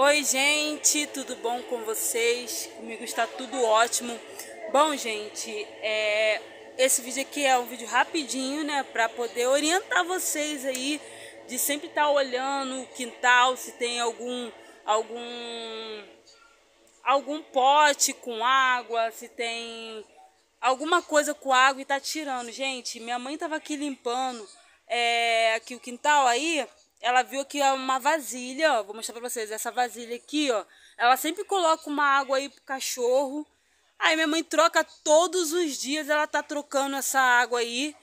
Oi, gente, tudo bom com vocês? Comigo está tudo ótimo. Bom, gente, é... esse vídeo aqui é um vídeo rapidinho, né, para poder orientar vocês aí de sempre estar tá olhando o quintal, se tem algum algum algum pote com água, se tem alguma coisa com água e tá tirando. Gente, minha mãe tava aqui limpando é, aqui o quintal aí ela viu aqui uma vasilha, ó, vou mostrar pra vocês, essa vasilha aqui, ó, ela sempre coloca uma água aí pro cachorro, aí minha mãe troca todos os dias, ela tá trocando essa água aí,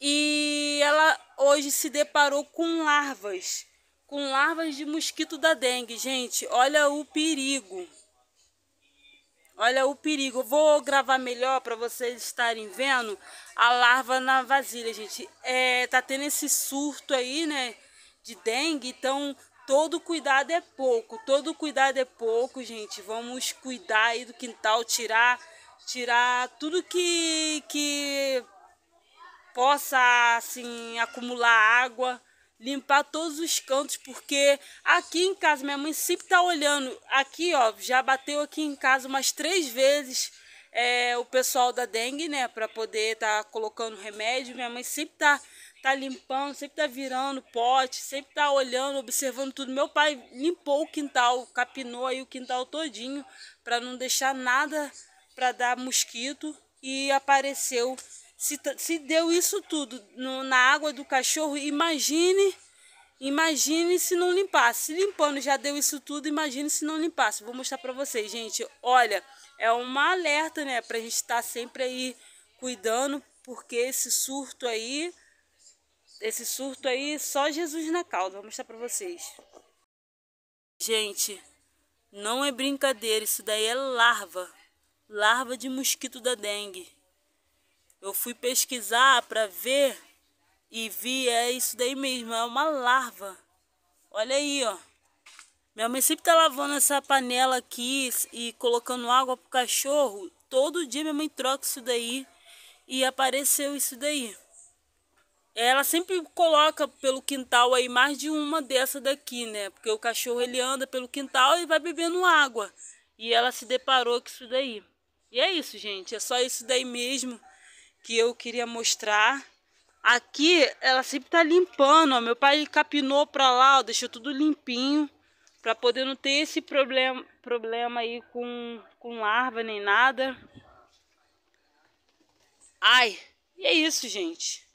e ela hoje se deparou com larvas, com larvas de mosquito da dengue, gente, olha o perigo. Olha o perigo. Eu vou gravar melhor para vocês estarem vendo a larva na vasilha, gente. É, tá tendo esse surto aí, né? de dengue, então todo cuidado é pouco, todo cuidado é pouco, gente. Vamos cuidar aí do quintal, tirar tirar tudo que que possa assim acumular água, limpar todos os cantos, porque aqui em casa minha mãe sempre tá olhando. Aqui, ó, já bateu aqui em casa umas três vezes. É, o pessoal da dengue, né, para poder estar tá colocando remédio. Minha mãe sempre tá tá limpando, sempre tá virando pote, sempre tá olhando, observando tudo. Meu pai limpou o quintal, capinou aí o quintal todinho para não deixar nada para dar mosquito e apareceu. Se, se deu isso tudo no, na água do cachorro, imagine, imagine se não limpasse. Se limpando já deu isso tudo, imagine se não limpasse. Vou mostrar para vocês, gente. Olha, é uma alerta, né, pra gente estar tá sempre aí cuidando, porque esse surto aí esse surto aí, só Jesus na causa. Vou mostrar pra vocês. Gente, não é brincadeira, isso daí é larva. Larva de mosquito da dengue. Eu fui pesquisar pra ver e vi, é isso daí mesmo, é uma larva. Olha aí, ó. Minha mãe sempre tá lavando essa panela aqui e colocando água pro cachorro. Todo dia minha mãe troca isso daí e apareceu isso daí. Ela sempre coloca pelo quintal aí mais de uma dessa daqui, né? Porque o cachorro ele anda pelo quintal e vai bebendo água. E ela se deparou com isso daí. E é isso, gente. É só isso daí mesmo que eu queria mostrar. Aqui ela sempre tá limpando, ó. Meu pai capinou pra lá, ó, deixou tudo limpinho. Pra poder não ter esse problema, problema aí com, com larva nem nada. Ai, e é isso, gente.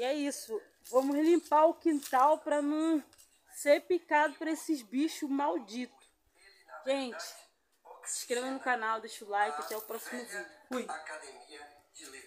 E é isso. Vamos limpar o quintal para não ser picado por esses bichos malditos. Gente, se inscreva no canal, deixa o like. Até o próximo vídeo. Fui.